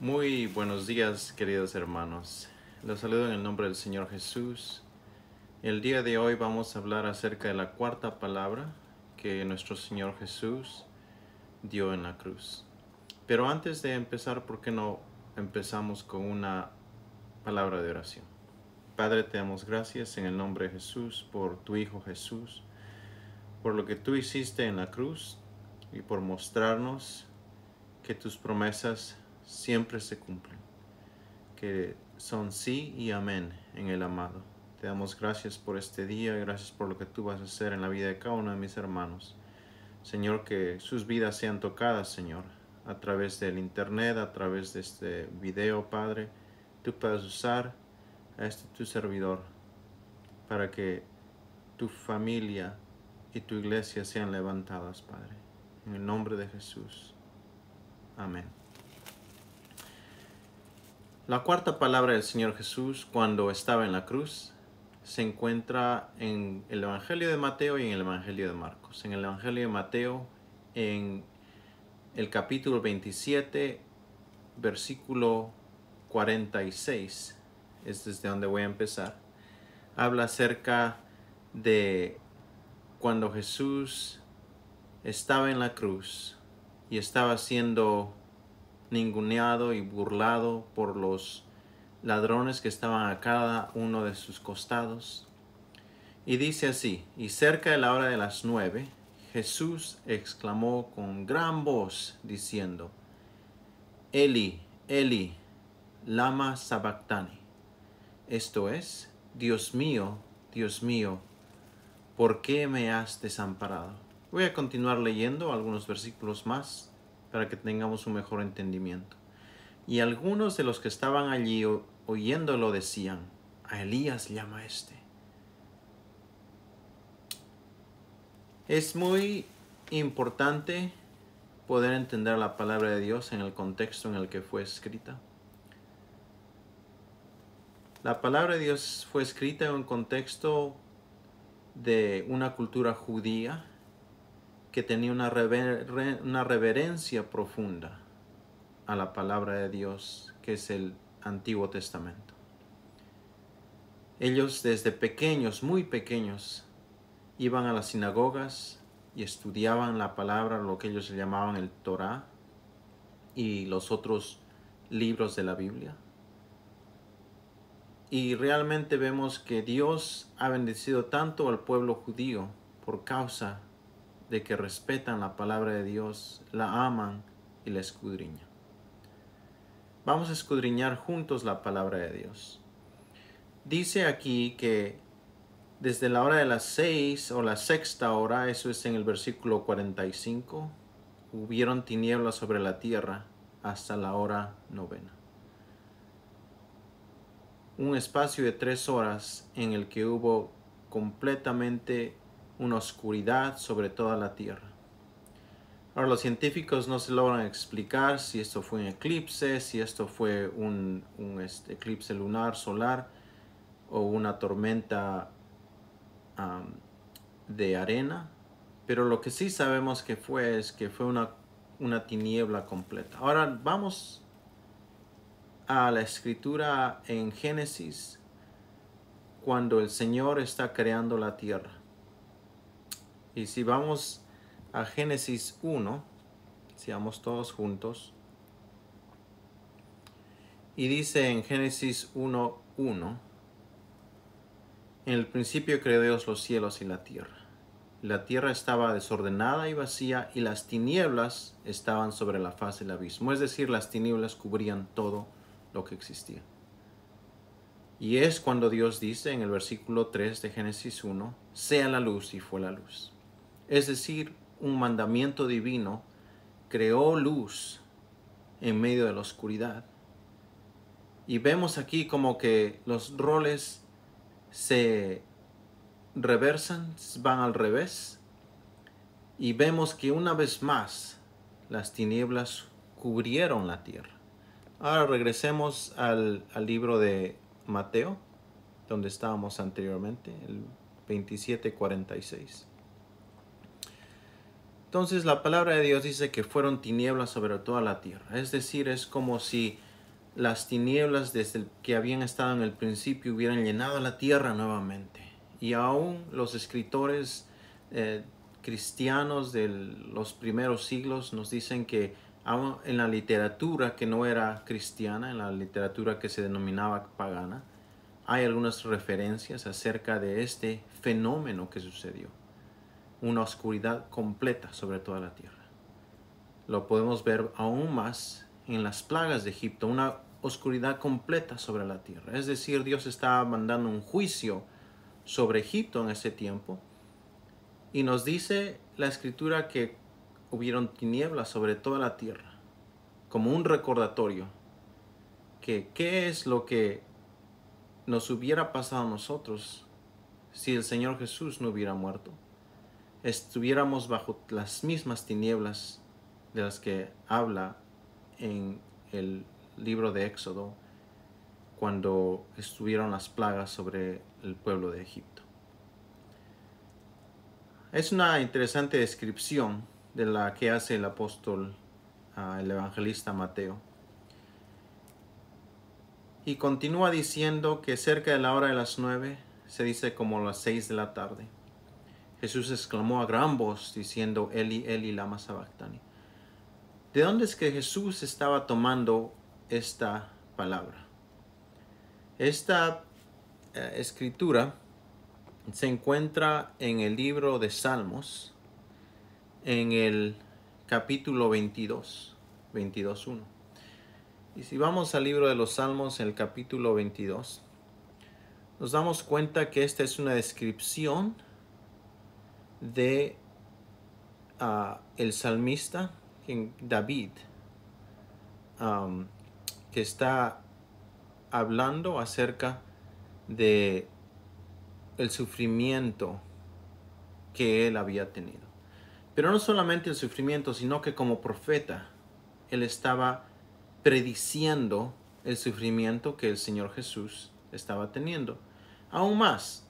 Muy buenos días, queridos hermanos. Los saludo en el nombre del Señor Jesús. El día de hoy vamos a hablar acerca de la cuarta palabra que nuestro Señor Jesús dio en la cruz. Pero antes de empezar, ¿por qué no empezamos con una palabra de oración? Padre, te damos gracias en el nombre de Jesús por tu Hijo Jesús, por lo que tú hiciste en la cruz y por mostrarnos que tus promesas siempre se cumplen, que son sí y amén en el amado. Te damos gracias por este día, gracias por lo que tú vas a hacer en la vida de cada uno de mis hermanos. Señor, que sus vidas sean tocadas, Señor, a través del Internet, a través de este video, Padre. Tú puedes usar a este tu servidor para que tu familia y tu iglesia sean levantadas, Padre. En el nombre de Jesús. Amén. La cuarta palabra del Señor Jesús cuando estaba en la cruz se encuentra en el Evangelio de Mateo y en el Evangelio de Marcos. En el Evangelio de Mateo, en el capítulo 27, versículo 46, es desde donde voy a empezar, habla acerca de cuando Jesús estaba en la cruz y estaba siendo ninguneado y burlado por los ladrones que estaban a cada uno de sus costados. Y dice así, y cerca de la hora de las nueve, Jesús exclamó con gran voz, diciendo, Eli, Eli, lama sabactani. Esto es, Dios mío, Dios mío, ¿por qué me has desamparado? Voy a continuar leyendo algunos versículos más para que tengamos un mejor entendimiento. Y algunos de los que estaban allí oyéndolo decían, a Elías llama este. Es muy importante poder entender la palabra de Dios en el contexto en el que fue escrita. La palabra de Dios fue escrita en un contexto de una cultura judía que tenía una, una reverencia profunda a la palabra de Dios, que es el Antiguo Testamento. Ellos desde pequeños, muy pequeños, iban a las sinagogas y estudiaban la palabra, lo que ellos llamaban el Torah y los otros libros de la Biblia. Y realmente vemos que Dios ha bendecido tanto al pueblo judío por causa de de que respetan la palabra de Dios, la aman y la escudriñan. Vamos a escudriñar juntos la palabra de Dios. Dice aquí que desde la hora de las seis o la sexta hora, eso es en el versículo 45, hubieron tinieblas sobre la tierra hasta la hora novena. Un espacio de tres horas en el que hubo completamente una oscuridad sobre toda la Tierra. Ahora los científicos no se logran explicar si esto fue un eclipse, si esto fue un, este, eclipse lunar, solar o una tormenta de arena. Pero lo que sí sabemos que fue es que fue una, una tiniebla completa. Ahora vamos a la escritura en Génesis cuando el Señor está creando la tierra. Y si vamos a Génesis 1, si todos juntos, y dice en Génesis 1, 1, en el principio creó Dios los cielos y la tierra. La tierra estaba desordenada y vacía y las tinieblas estaban sobre la faz del abismo. Es decir, las tinieblas cubrían todo lo que existía. Y es cuando Dios dice en el versículo 3 de Génesis 1, sea la luz y fue la luz es decir, un mandamiento divino, creó luz en medio de la oscuridad. Y vemos aquí como que los roles se reversan, van al revés. Y vemos que una vez más las tinieblas cubrieron la tierra. Ahora regresemos al, libro de Mateo, donde estábamos anteriormente, el 2746. Entonces la palabra de Dios dice que fueron tinieblas sobre toda la tierra. Es decir, es como si las tinieblas desde que habían estado en el principio hubieran llenado la tierra nuevamente. Y aún los escritores eh, cristianos de los primeros siglos nos dicen que en la literatura que no era cristiana, en la literatura que se denominaba pagana, hay algunas referencias acerca de este fenómeno que sucedió una oscuridad completa sobre toda la tierra. Lo podemos ver aún más en las plagas de Egipto, una oscuridad completa sobre la tierra. Es decir, Dios estaba mandando un juicio sobre Egipto en ese tiempo. Y nos dice la escritura que hubieron tinieblas sobre toda la tierra, como un recordatorio, que qué es lo que nos hubiera pasado a nosotros si el Señor Jesús no hubiera muerto estuviéramos bajo las mismas tinieblas de las que habla en el libro de Éxodo cuando estuvieron las plagas sobre el pueblo de Egipto. Es una interesante descripción de la que hace el apóstol, ah, el evangelista Mateo. Y continúa diciendo que cerca de la hora de las nueve, se dice como las seis de la tarde, Jesús exclamó a gran voz diciendo, Eli, Eli, lama sabactani. ¿De dónde es que Jesús estaba tomando esta palabra? Esta eh, escritura se encuentra en el libro de Salmos, en el capítulo 22, 22.1. Y si vamos al libro de los Salmos, en el capítulo 22, nos damos cuenta que esta es una descripción de ah, el salmista David, que está hablando acerca de el sufrimiento que él había tenido. Pero no solamente el sufrimiento, sino que como profeta, él estaba prediciendo el sufrimiento que el Señor Jesús estaba teniendo. Aún más,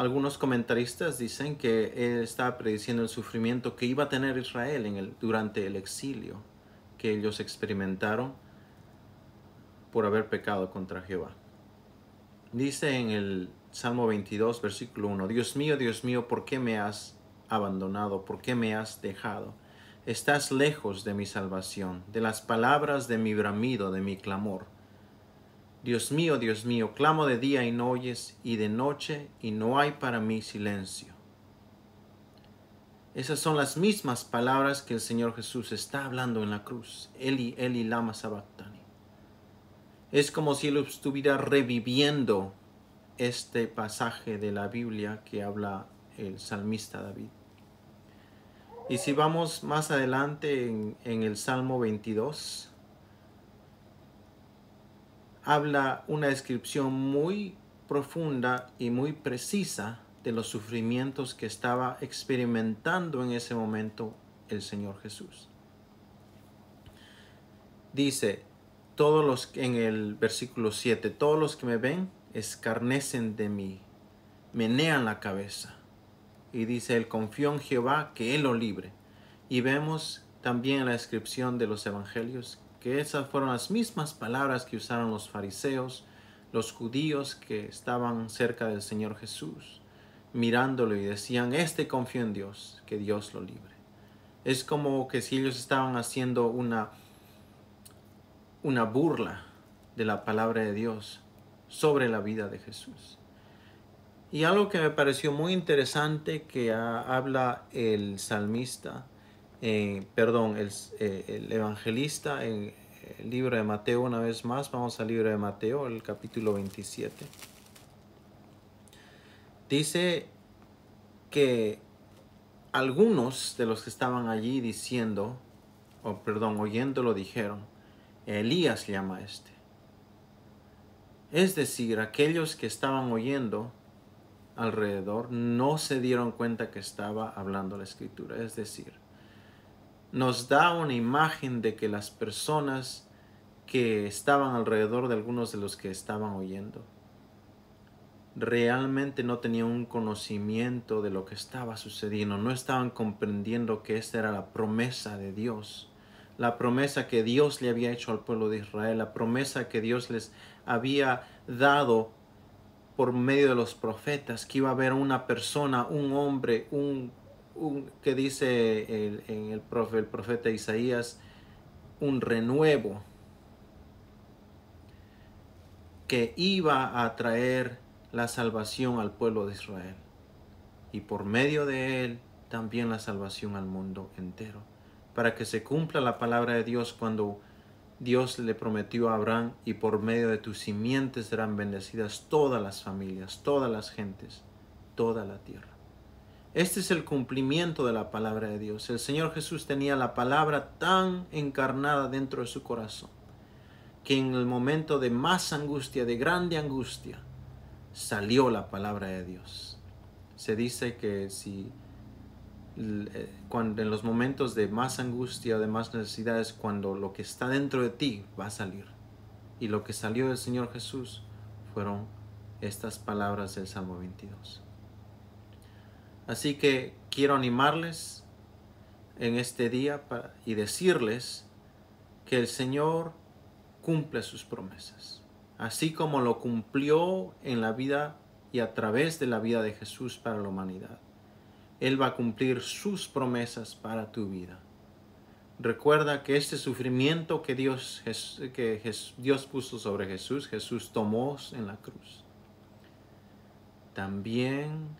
algunos comentaristas dicen que él estaba prediciendo el sufrimiento que iba a tener Israel durante el exilio que ellos experimentaron por haber pecado contra Jehová. Dice en el Salmo 22, versículo 1, Dios mío, Dios mío, ¿por qué me has abandonado? ¿Por qué me has dejado? Estás lejos de mi salvación, de las palabras de mi bramido, de mi clamor Dios mío, Dios mío, clamo de día y no oyes, y de noche y no hay para mí silencio. Esas son las mismas palabras que el Señor Jesús está hablando en la cruz. Eli, Eli, lama sabactani. Es como si él estuviera reviviendo este pasaje de la Biblia que habla el salmista David. Y si vamos más adelante en, en el Salmo 22, habla una descripción muy profunda y muy precisa de los sufrimientos que estaba experimentando en ese momento el Señor Jesús. Dice, todos los en el versículo 7, todos los que me ven escarnecen de mí, menean la cabeza. Y dice, él confió en Jehová que él lo libre. Y vemos también la descripción de los evangelios que esas fueron las mismas palabras que usaron los fariseos, los judíos que estaban cerca del Señor Jesús, mirándolo y decían, este confío en Dios, que Dios lo libre. Es como que si ellos estaban haciendo una, una burla de la palabra de Dios sobre la vida de Jesús. Y algo que me pareció muy interesante que habla el salmista perdón, eh, el, evangelista en eh, el libro de Mateo una vez más, vamos al libro de Mateo, el capítulo 27. Dice que algunos de los que estaban allí diciendo, o perdón, oyéndolo dijeron, Elías llama a este. Es decir, aquellos que estaban oyendo alrededor no se dieron cuenta que estaba hablando la escritura. Es decir, nos da una imagen de que las personas que estaban alrededor de algunos de los que estaban oyendo realmente no tenían un conocimiento de lo que estaba sucediendo, no estaban comprendiendo que esta era la promesa de Dios, la promesa que Dios le había hecho al pueblo de Israel, la promesa que Dios les había dado por medio de los profetas, que iba a haber una persona, un hombre, un que dice el, en el, el profeta Isaías, un renuevo que iba a traer la salvación al pueblo de Israel y por medio de él también la salvación al mundo entero, para que se cumpla la palabra de Dios cuando Dios le prometió a Abraham y por medio de tus simientes serán bendecidas todas las familias, todas las gentes, toda la tierra. Este es el cumplimiento de la palabra de Dios. El Señor Jesús tenía la palabra tan encarnada dentro de su corazón que en el momento de más angustia, de grande angustia, salió la palabra de Dios. Se dice que si eh, cuando en los momentos de más angustia, de más necesidades, cuando lo que está dentro de ti va a salir. Y lo que salió del Señor Jesús fueron estas palabras del Salmo 22. Así que quiero animarles en este día y decirles que el Señor cumple sus promesas, así como lo cumplió en la vida y a través de la vida de Jesús para la humanidad. Él va a cumplir sus promesas para tu vida. Recuerda que este sufrimiento que Dios, que Dios puso sobre Jesús, Jesús tomó en la cruz. También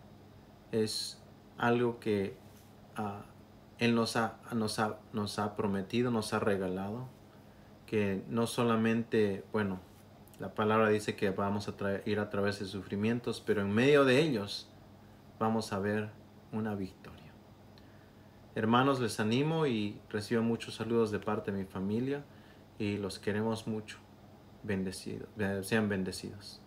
es algo que ah, Él nos ha, prometido, nos ha regalado, que no solamente, bueno, la palabra dice que vamos a ir a través de sufrimientos, pero en medio de ellos vamos a ver una victoria. Hermanos, les animo y recibo muchos saludos de parte de mi familia y los queremos mucho. Bendecidos, sean bendecidos.